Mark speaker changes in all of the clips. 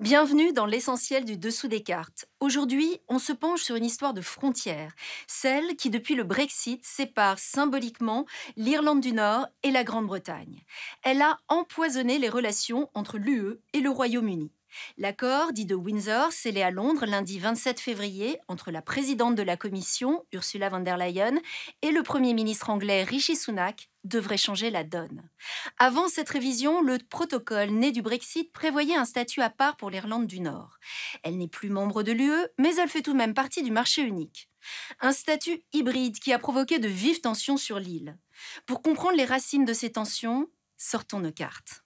Speaker 1: Bienvenue dans l'essentiel du dessous des cartes. Aujourd'hui, on se penche sur une histoire de frontières, celle qui depuis le Brexit sépare symboliquement l'Irlande du Nord et la Grande-Bretagne. Elle a empoisonné les relations entre l'UE et le Royaume-Uni. L'accord, dit de Windsor, scellé à Londres lundi 27 février entre la présidente de la Commission, Ursula von der Leyen, et le Premier ministre anglais Rishi Sunak, devrait changer la donne. Avant cette révision, le protocole né du Brexit prévoyait un statut à part pour l'Irlande du Nord. Elle n'est plus membre de l'UE, mais elle fait tout de même partie du marché unique. Un statut hybride qui a provoqué de vives tensions sur l'île. Pour comprendre les racines de ces tensions, sortons nos cartes.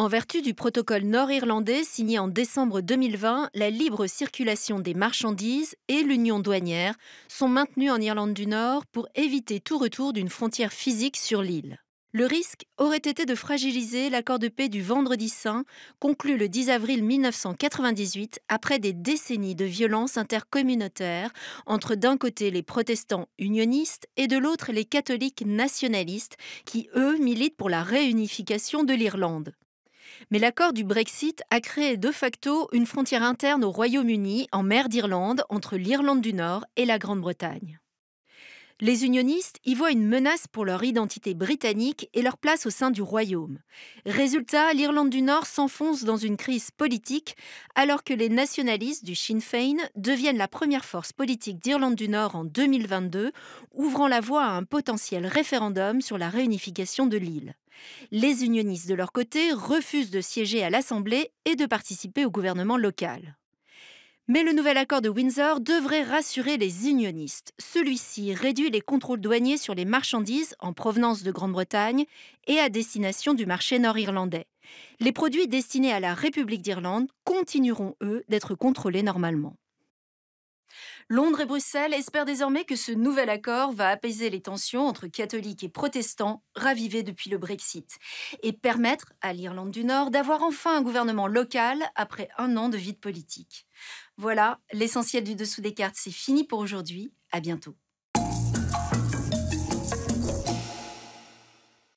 Speaker 1: En vertu du protocole nord-irlandais signé en décembre 2020, la libre circulation des marchandises et l'union douanière sont maintenues en Irlande du Nord pour éviter tout retour d'une frontière physique sur l'île. Le risque aurait été de fragiliser l'accord de paix du Vendredi saint, conclu le 10 avril 1998 après des décennies de violences intercommunautaires entre d'un côté les protestants unionistes et de l'autre les catholiques nationalistes qui, eux, militent pour la réunification de l'Irlande. Mais l'accord du Brexit a créé de facto une frontière interne au Royaume-Uni, en mer d'Irlande, entre l'Irlande du Nord et la Grande-Bretagne. Les unionistes y voient une menace pour leur identité britannique et leur place au sein du royaume. Résultat, l'Irlande du Nord s'enfonce dans une crise politique alors que les nationalistes du Sinn Féin deviennent la première force politique d'Irlande du Nord en 2022, ouvrant la voie à un potentiel référendum sur la réunification de l'île. Les unionistes de leur côté refusent de siéger à l'Assemblée et de participer au gouvernement local. Mais le nouvel accord de Windsor devrait rassurer les unionistes. Celui-ci réduit les contrôles douaniers sur les marchandises en provenance de Grande-Bretagne et à destination du marché nord-irlandais. Les produits destinés à la République d'Irlande continueront, eux, d'être contrôlés normalement. Londres et Bruxelles espèrent désormais que ce nouvel accord va apaiser les tensions entre catholiques et protestants ravivées depuis le Brexit et permettre à l'Irlande du Nord d'avoir enfin un gouvernement local après un an de vide politique. Voilà, l'essentiel du dessous des cartes, c'est fini pour aujourd'hui. À bientôt.